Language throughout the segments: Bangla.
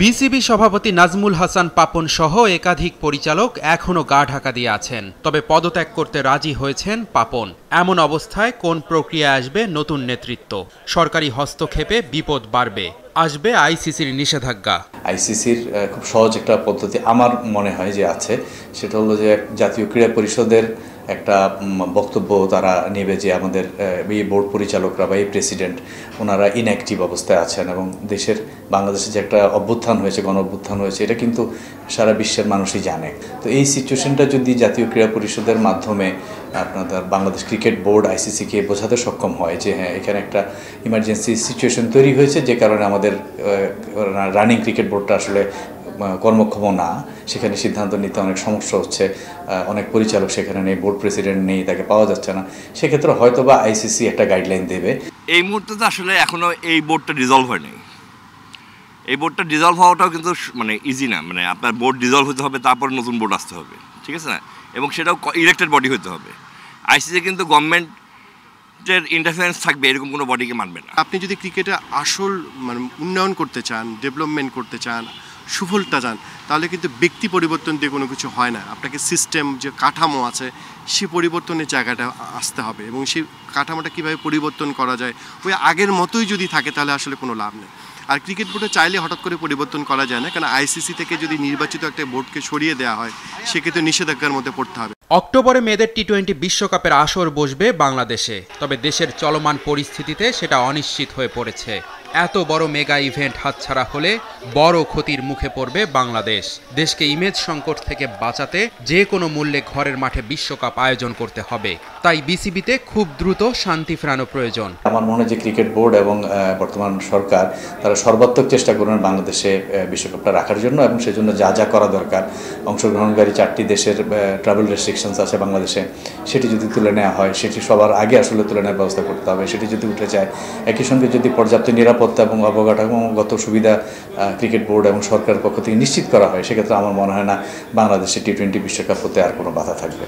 বিসিবি সভাপতি নাজমুল হাসান পাপন সহ একাধিক পরিচালক এখনও গা ঢাকা দিয়ে আছেন তবে পদত্যাগ করতে রাজি হয়েছেন পাপন এমন অবস্থায় কোন প্রক্রিয়া আসবে নতুন নেতৃত্ব সরকারি হস্তক্ষেপে বিপদ বাড়বে আসবে আইসিসির নিষেধাজ্ঞা আইসিসির খুব সহজ একটা পদ্ধতি আমার মনে হয় যে আছে সেটা হলো যে জাতীয় ক্রীড়া পরিষদের একটা বক্তব্য তারা নেবে যে আমাদের এই বোর্ড পরিচালকরা বা এই প্রেসিডেন্ট ওনারা ইনঅ্যাক্টিভ অবস্থায় আছেন এবং দেশের বাংলাদেশে যে একটা অভ্যুত্থান হয়েছে গণ অভ্যুত্থান হয়েছে এটা কিন্তু সারা বিশ্বের মানুষই জানে তো এই সিচুয়েশনটা যদি জাতীয় ক্রীড়া পরিষদের মাধ্যমে আপনাদের বাংলাদেশ ক্রিকেট বোর্ড আইসিসিকে বোঝাতে সক্ষম হয় যে হ্যাঁ এখানে একটা ইমার্জেন্সি সিচুয়েশন তৈরি হয়েছে যে কারণে আমাদের রানিং ক্রিকেট বোর্ডটা আসলে কর্মক্ষম না সেখানে সিদ্ধান্ত নিতে অনেক সমস্যা হচ্ছে অনেক পরিচালক সেখানে নেই বোর্ড প্রেসিডেন্ট নেই তাকে পাওয়া যাচ্ছে না সেক্ষেত্রে হয়তো বা আইসিসি একটা গাইডলাইন দেবে এই মুহূর্তে তো আসলে এখনও এই বোর্ডটা রিজলভ হয়নি এই বোর্ডটা ডিজলভ হওয়াটাও কিন্তু মানে ইজি না মানে আপনার বোর্ড ডিজলভ হতে হবে তারপর নতুন বোর্ড আসতে হবে ঠিক আছে না এবং সেটাও ইলেক্টেড বডি হতে হবে আইসিসি কিন্তু গভর্নমেন্টের ইন্টারফারেন্স থাকবে এরকম কোনো বডিকে মানবে না আপনি যদি ক্রিকেটে আসল মানে উন্নয়ন করতে চান ডেভেলপমেন্ট করতে চান সুফলটা যান তাহলে কিন্তু ব্যক্তি পরিবর্তন দিয়ে কোনো কিছু হয় না আপনাকে সিস্টেম যে কাঠামো আছে সে পরিবর্তনের জায়গাটা আসতে হবে এবং সেই কাঠামোটা কীভাবে পরিবর্তন করা যায় ওই আগের মতোই যদি থাকে তাহলে আসলে কোনো লাভ নেই আর ক্রিকেট বোর্ডে চাইলে হঠাৎ করে পরিবর্তন করা যায় না কারণ আইসিসি থেকে যদি নির্বাচিত একটা বোর্ডকে সরিয়ে দেওয়া হয় সেক্ষেত্রে নিষেধাজ্ঞার মধ্যে পড়তে হবে অক্টোবরে মেয়েদের টি টোয়েন্টি বিশ্বকাপের আসর বসবে বাংলাদেশে তবে দেশের চলমান পরিস্থিতিতে সেটা অনিশ্চিত হয়ে পড়েছে এত বড় মেগা ইভেন্ট হাতছাড়া হলে বড় ক্ষতির মুখে পড়বে বাংলাদেশ দেশকে ইমেজ সংকট থেকে বাঁচাতে যে কোনো মূল্যে ঘরের মাঠে বিশ্বকাপ আয়োজন করতে হবে তাই বিসিবিতে খুব দ্রুত শান্তি ফেরানো প্রয়োজন আমার মনে হয় যে ক্রিকেট বোর্ড এবং বর্তমান সরকার তারা সর্বাত্মক চেষ্টা করবেন বাংলাদেশে বিশ্বকাপটা রাখার জন্য এবং সেজন্য যা যা করা দরকার অংশগ্রহণকারী চারটি দেশের ট্রাভেল রেস্ট্রিকশন আছে বাংলাদেশে সেটি যদি তুলে নেওয়া হয় সেটি সবার আগে আসলে তুলে নেওয়ার ব্যবস্থা করতে হবে সেটি যদি উঠে যায় একই সঙ্গে যদি পর্যাপ্ত নিরাপদ নিরাপত্তা এবং অবকাঠামোগত সুবিধা ক্রিকেট বোর্ড এবং সরকারের পক্ষ থেকে নিশ্চিত করা হয় সেক্ষেত্রে আমার মনে হয় না বাংলাদেশে টি টোয়েন্টি বিশ্বকাপ হতে আর কোনো বাধা থাকবে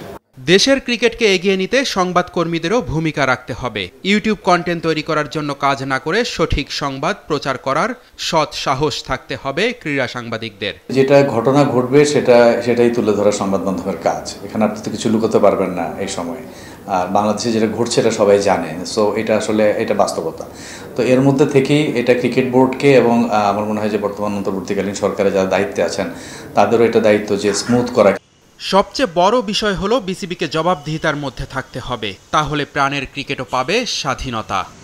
দেশের ক্রিকেটকে এগিয়ে নিতে সংবাদকর্মীদেরও ভূমিকা রাখতে হবে ইউটিউব কন্টেন্ট তৈরি করার জন্য কাজ না করে সঠিক সংবাদ প্রচার করার সৎ সাহস থাকতে হবে ক্রীড়া সাংবাদিকদের যেটা ঘটনা ঘটবে সেটা সেটাই তুলে ধরা সংবাদ মাধ্যমের কাজ এখানে আপনি তো কিছু লুকোতে পারবেন না এই সময়ে আর বাংলাদেশে যেটা ঘটছে এটা সবাই জানে সো এটা আসলে এটা বাস্তবতা তো এর মধ্যে থেকেই এটা ক্রিকেট বোর্ডকে এবং আমার মনে হয় যে বর্তমান অন্তর্বর্তীকালীন সরকারে যারা দায়িত্বে আছেন তাদেরও এটা দায়িত্ব যে স্মুথ করা সবচেয়ে বড় বিষয় হলো বিসিবিকে জবাবদিহিতার মধ্যে থাকতে হবে তাহলে প্রাণের ক্রিকেটও পাবে স্বাধীনতা